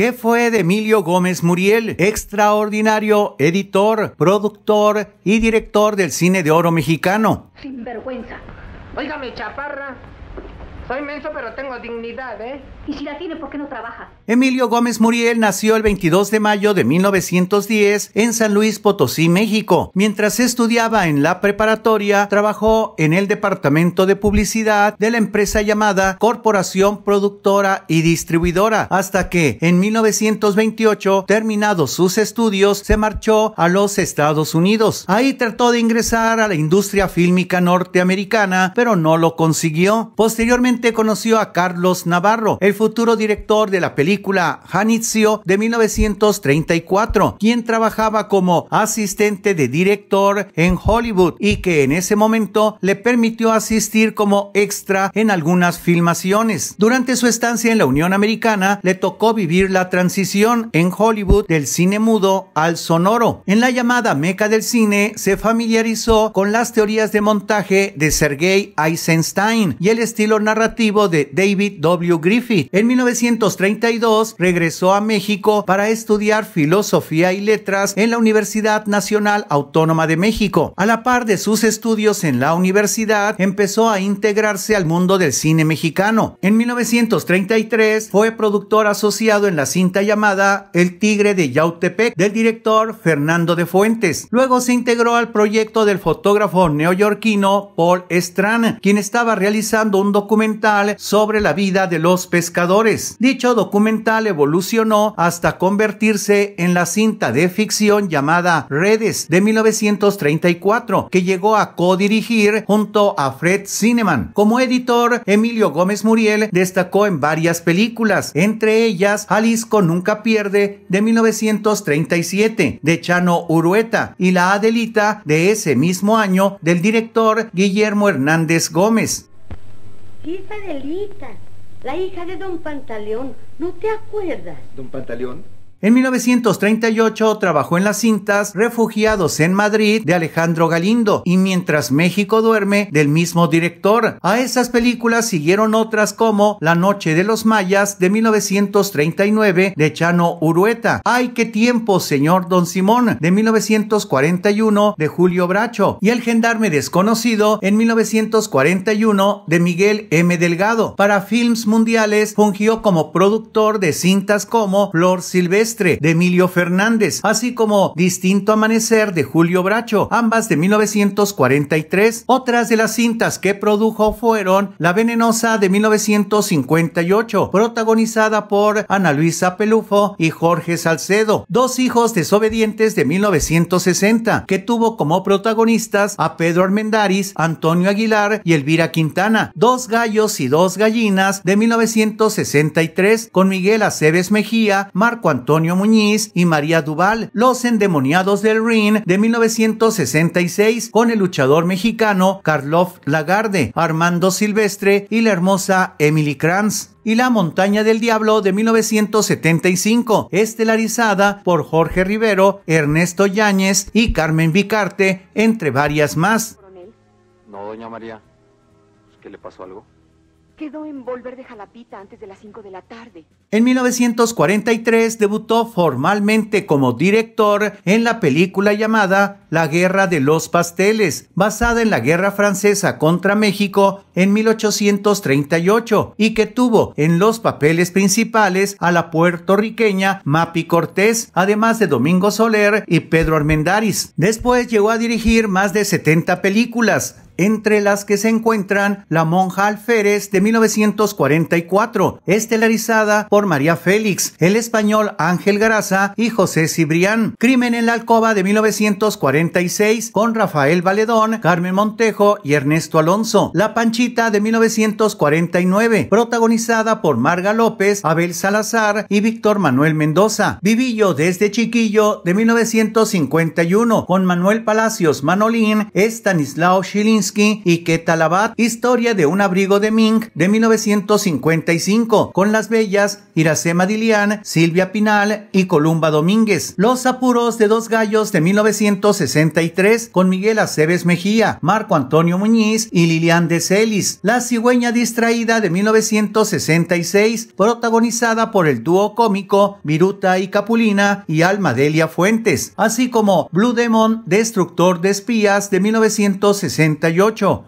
¿Qué fue de Emilio Gómez Muriel, extraordinario editor, productor y director del cine de oro mexicano? Sin vergüenza, Óigame, chaparra. Soy menso, pero tengo dignidad, ¿eh? Y si la tiene, ¿por qué no trabaja? Emilio Gómez Muriel nació el 22 de mayo de 1910 en San Luis Potosí, México. Mientras estudiaba en la preparatoria, trabajó en el departamento de publicidad de la empresa llamada Corporación Productora y Distribuidora, hasta que en 1928, terminados sus estudios, se marchó a los Estados Unidos. Ahí trató de ingresar a la industria fílmica norteamericana, pero no lo consiguió. Posteriormente, conoció a Carlos Navarro, el futuro director de la película Hanizio de 1934, quien trabajaba como asistente de director en Hollywood y que en ese momento le permitió asistir como extra en algunas filmaciones. Durante su estancia en la Unión Americana, le tocó vivir la transición en Hollywood del cine mudo al sonoro. En la llamada meca del cine, se familiarizó con las teorías de montaje de Sergei Eisenstein y el estilo narrativo de David W. Griffith. En 1932 regresó a México para estudiar filosofía y letras en la Universidad Nacional Autónoma de México. A la par de sus estudios en la universidad, empezó a integrarse al mundo del cine mexicano. En 1933 fue productor asociado en la cinta llamada El Tigre de Yautepec del director Fernando de Fuentes. Luego se integró al proyecto del fotógrafo neoyorquino Paul Strand, quien estaba realizando un documental sobre la vida de los pescadores. Dicho documental evolucionó hasta convertirse en la cinta de ficción llamada Redes de 1934, que llegó a codirigir junto a Fred Cineman. Como editor, Emilio Gómez Muriel destacó en varias películas, entre ellas Jalisco Nunca Pierde de 1937, de Chano Urueta, y La Adelita de ese mismo año del director Guillermo Hernández Gómez hija de la hija de don Pantaleón. ¿No te acuerdas? ¿Don Pantaleón? En 1938 trabajó en las cintas Refugiados en Madrid de Alejandro Galindo y Mientras México duerme del mismo director. A esas películas siguieron otras como La Noche de los Mayas de 1939 de Chano Urueta, Ay qué tiempo, señor Don Simón de 1941 de Julio Bracho y El Gendarme Desconocido en 1941 de Miguel M. Delgado. Para films mundiales fungió como productor de cintas como Flor Silvestre de Emilio Fernández, así como Distinto Amanecer de Julio Bracho, ambas de 1943. Otras de las cintas que produjo fueron La Venenosa de 1958, protagonizada por Ana Luisa Pelufo y Jorge Salcedo, dos hijos desobedientes de 1960, que tuvo como protagonistas a Pedro Armendáriz, Antonio Aguilar y Elvira Quintana, Dos Gallos y Dos Gallinas de 1963, con Miguel Aceves Mejía, Marco Antonio Muñiz y María Duval, Los Endemoniados del Ring de 1966 con el luchador mexicano Carlos Lagarde, Armando Silvestre y la hermosa Emily Kranz y La Montaña del Diablo de 1975, estelarizada por Jorge Rivero, Ernesto Yáñez y Carmen Vicarte, entre varias más. No, doña María, ¿qué le pasó algo? Quedó en volver de Jalapita antes de las 5 de la tarde. En 1943 debutó formalmente como director en la película llamada La Guerra de los Pasteles, basada en la Guerra Francesa contra México en 1838 y que tuvo en los papeles principales a la puertorriqueña Mapi Cortés, además de Domingo Soler y Pedro Armendáriz. Después llegó a dirigir más de 70 películas, entre las que se encuentran La monja alférez de 1944, estelarizada por María Félix, el español Ángel Garaza y José Cibrián, Crimen en la alcoba de 1946 con Rafael Valedón, Carmen Montejo y Ernesto Alonso, La panchita de 1949, protagonizada por Marga López, Abel Salazar y Víctor Manuel Mendoza, Vivillo desde chiquillo de 1951 con Manuel Palacios Manolín, Estanislao schilling y Keta Historia de un abrigo de Mink de 1955, con las bellas Iracema Dilian, Silvia Pinal y Columba Domínguez. Los apuros de dos gallos de 1963, con Miguel Aceves Mejía, Marco Antonio Muñiz y Lilian de Celis. La cigüeña distraída de 1966, protagonizada por el dúo cómico Viruta y Capulina y Alma Delia Fuentes, así como Blue Demon, Destructor de Espías de 1966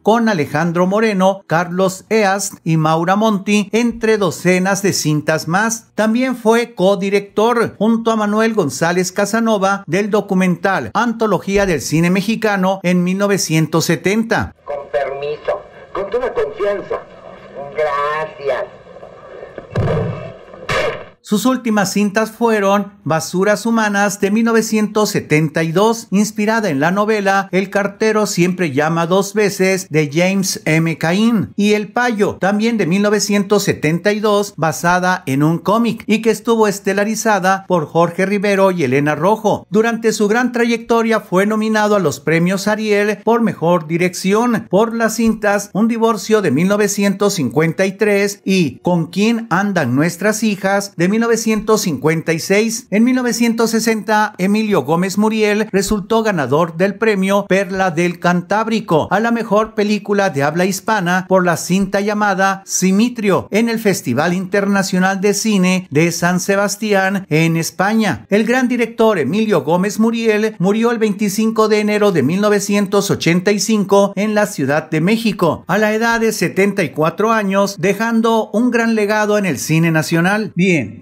con Alejandro Moreno, Carlos East y Maura Monti, entre docenas de cintas más. También fue codirector, junto a Manuel González Casanova, del documental Antología del Cine Mexicano en 1970. Con permiso, con toda confianza. Gracias. Sus últimas cintas fueron Basuras Humanas de 1972, inspirada en la novela El cartero siempre llama dos veces de James M. Cain, y El Payo, también de 1972, basada en un cómic y que estuvo estelarizada por Jorge Rivero y Elena Rojo. Durante su gran trayectoria fue nominado a los premios Ariel por Mejor Dirección por las cintas Un divorcio de 1953 y Con quién andan nuestras hijas de 1956. En 1960, Emilio Gómez Muriel resultó ganador del premio Perla del Cantábrico a la mejor película de habla hispana por la cinta llamada Simitrio en el Festival Internacional de Cine de San Sebastián en España. El gran director Emilio Gómez Muriel murió el 25 de enero de 1985 en la Ciudad de México, a la edad de 74 años, dejando un gran legado en el cine nacional. Bien,